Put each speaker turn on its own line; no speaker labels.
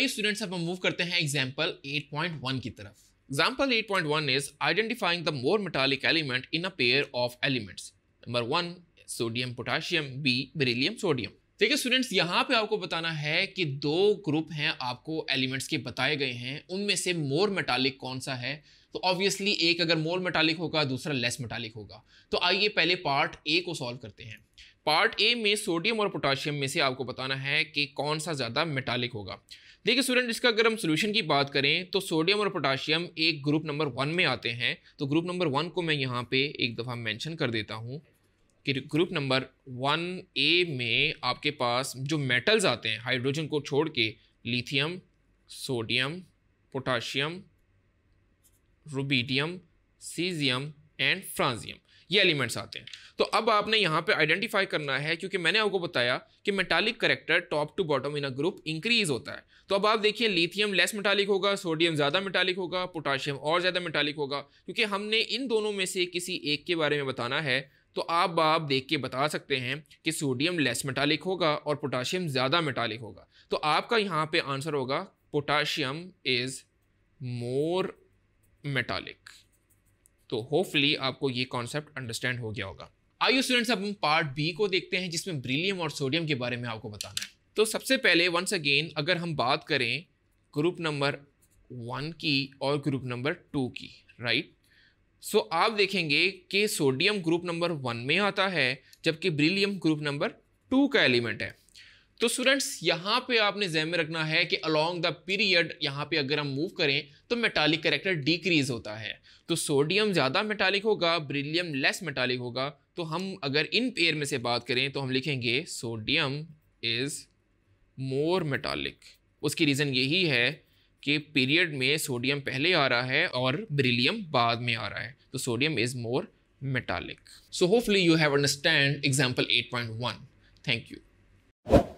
आइए स्टूडेंट्स अब हम मूव करते हैं एग्जाम्पल 8.1 की तरफ example 8.1 is identifying the more metallic element in a pair of elements number one sodium potassium B beryllium sodium देखिए स्टूडेंट्स यहाँ पे आपको बताना है कि दो ग्रुप हैं आपको एलिमेंट्स के बताए गए हैं उनमें से मोर मेटालिक कौन सा है तो ऑब्वियसली एक अगर मोर मेटालिक होगा दूसरा लेस मेटालिक होगा तो आइए पहले पार्ट ए को सॉल्व करते हैं पार्ट ए में सोडियम और पोटाशियम में से आपको बताना है कि कौन सा ज़्यादा मेटालिक होगा देखिए स्टूडेंट इसका अगर हम सोल्यूशन की बात करें तो सोडियम और पोटाशियम एक ग्रुप नंबर वन में आते हैं तो ग्रुप नंबर वन को मैं यहाँ पे एक दफ़ा मेंशन कर देता हूँ कि ग्रुप नंबर वन ए में आपके पास जो मेटल्स आते हैं हाइड्रोजन को छोड़ के lithium sodium potassium rubidium caesium and francium ये एलिमेंट्स आते हैं तो अब आपने यहाँ पे आइडेंटिफाई करना है क्योंकि मैंने आपको बताया कि metallic character top to bottom in a group increase होता है तो अब आप देखिए लिथियम लेस मेटालिक होगा सोडियम ज़्यादा मेटालिक होगा पोटाशियम और ज़्यादा मेटालिक होगा क्योंकि हमने इन दोनों में से किसी एक के बारे में बताना है तो आप आप देख के बता सकते हैं कि सोडियम लेस मेटालिक होगा और पोटाशियम ज़्यादा मेटालिक होगा तो आपका यहाँ पे आंसर होगा पोटाशियम इज़ मोर मेटालिक तो होपफुली आपको ये कॉन्सेप्ट अंडरस्टैंड हो गया होगा आइए स्टूडेंट्स अब हम पार्ट बी को देखते हैं जिसमें ब्रिलियम और सोडियम के बारे में आपको बताना है तो सबसे पहले वंस अगेन अगर हम बात करें ग्रुप नंबर वन की और ग्रुप नंबर टू की राइट सो so, आप देखेंगे कि सोडियम ग्रुप नंबर वन में आता है जबकि ब्रिलियम ग्रुप नंबर टू का एलिमेंट है तो स्टूडेंट्स यहाँ पे आपने जहन में रखना है कि अलोंग द पीरियड यहाँ पे अगर हम मूव करें तो मेटालिक करेक्टर डिक्रीज होता है तो सोडियम ज़्यादा मेटालिक होगा ब्रिलियम लेस मेटालिक होगा तो हम अगर इन पेयर में से बात करें तो हम लिखेंगे सोडियम इज़ मोर मेटालिक उसकी रीज़न यही है कि पीरियड में सोडियम पहले आ रहा है और ब्रिलियम बाद में आ रहा है तो sodium is more metallic so hopefully you have understand example one thank you